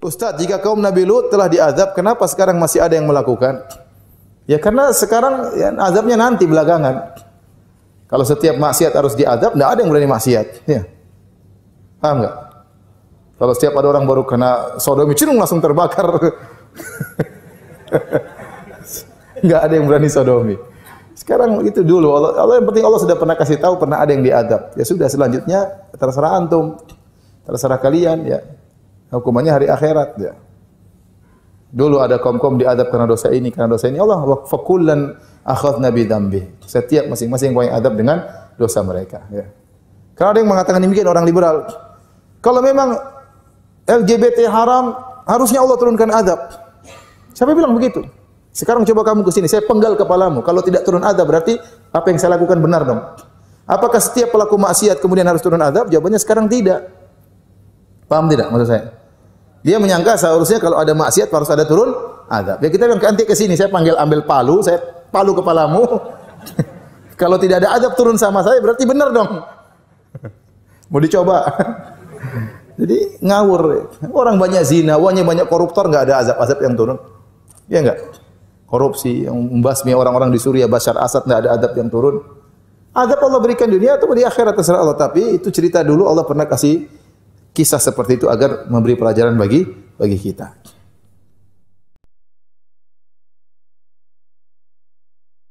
Ustaz, jika kaum Nabi Lut telah diazab, kenapa sekarang masih ada yang melakukan? Ya karena sekarang ya, azabnya nanti belakangan. Kalau setiap maksiat harus diazab, tidak ada yang berani maksiat. Ya. Paham enggak? Kalau setiap ada orang baru kena sodomi, cirung langsung terbakar. Enggak ada yang berani sodomi. Sekarang itu dulu. Allah, Allah yang penting Allah sudah pernah kasih tahu, pernah ada yang diadab. Ya sudah selanjutnya terserah antum. Terserah kalian ya hukumannya hari akhirat ya. Dulu ada kaum-kaum diadab karena dosa ini, karena dosa ini. Allah fakulan akhad nabi dambi. Setiap masing-masing yang adab dengan dosa mereka. Ya. Karena ada yang mengatakan demikian orang liberal. Kalau memang LGBT haram, harusnya Allah turunkan adab. Siapa bilang begitu? Sekarang coba kamu ke sini, saya penggal kepalamu. Kalau tidak turun adab, berarti apa yang saya lakukan benar dong. Apakah setiap pelaku maksiat kemudian harus turun adab? Jawabannya sekarang tidak. Paham tidak maksud saya? Dia menyangka seharusnya kalau ada maksiat harus ada turun azab. Ya kita bilang nanti ke sini saya panggil ambil palu, saya palu kepalamu. kalau tidak ada azab turun sama saya berarti benar dong. Mau dicoba. Jadi ngawur. Orang banyak zina, wanya banyak koruptor nggak ada azab-azab yang turun. Ya enggak? Korupsi yang membasmi orang-orang di Suriah Bashar Asad nggak ada azab yang turun. Azab Allah berikan dunia atau di akhirat terserah Allah, tapi itu cerita dulu Allah pernah kasih kisah seperti itu agar memberi pelajaran bagi bagi kita.